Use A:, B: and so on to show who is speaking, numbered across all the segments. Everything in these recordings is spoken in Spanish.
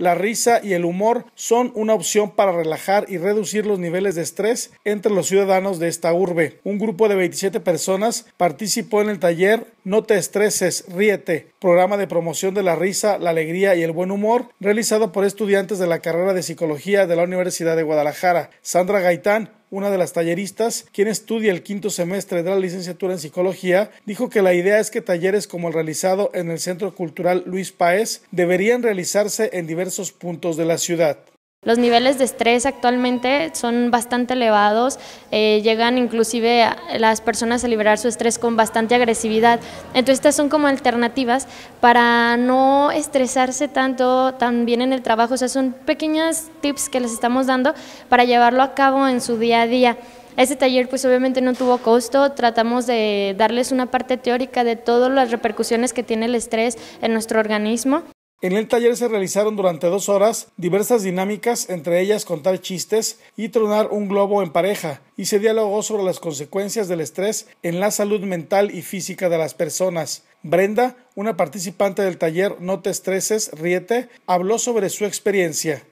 A: La risa y el humor son una opción para relajar y reducir los niveles de estrés entre los ciudadanos de esta urbe. Un grupo de 27 personas participó en el taller No te estreses, ríete, programa de promoción de la risa, la alegría y el buen humor, realizado por estudiantes de la carrera de psicología de la Universidad de Guadalajara. Sandra Gaitán una de las talleristas, quien estudia el quinto semestre de la licenciatura en psicología, dijo que la idea es que talleres como el realizado en el Centro Cultural Luis Páez deberían realizarse en diversos puntos de la ciudad.
B: Los niveles de estrés actualmente son bastante elevados, eh, llegan inclusive las personas a liberar su estrés con bastante agresividad. Entonces estas son como alternativas para no estresarse tanto también en el trabajo, o sea, son pequeños tips que les estamos dando para llevarlo a cabo en su día a día. Este taller pues obviamente no tuvo costo, tratamos de darles una parte teórica de todas las repercusiones que tiene el estrés en nuestro organismo.
A: En el taller se realizaron durante dos horas diversas dinámicas, entre ellas contar chistes y tronar un globo en pareja, y se dialogó sobre las consecuencias del estrés en la salud mental y física de las personas. Brenda, una participante del taller No te estreses, ríete, habló sobre su experiencia.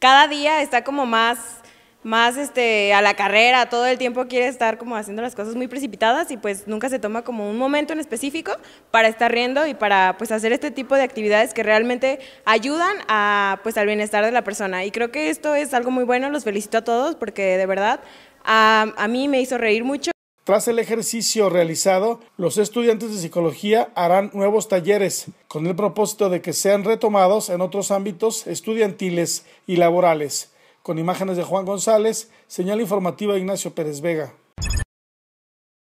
C: Cada día está como más más este, a la carrera, todo el tiempo quiere estar como haciendo las cosas muy precipitadas y pues nunca se toma como un momento en específico para estar riendo y para pues hacer este tipo de actividades que realmente ayudan a, pues, al bienestar de la persona. Y creo que esto es algo muy bueno, los felicito a todos porque de verdad a mí me hizo reír mucho.
A: Tras el ejercicio realizado, los estudiantes de psicología harán nuevos talleres con el propósito de que sean retomados en otros ámbitos estudiantiles y laborales con imágenes de Juan González, señal informativa Ignacio Pérez Vega.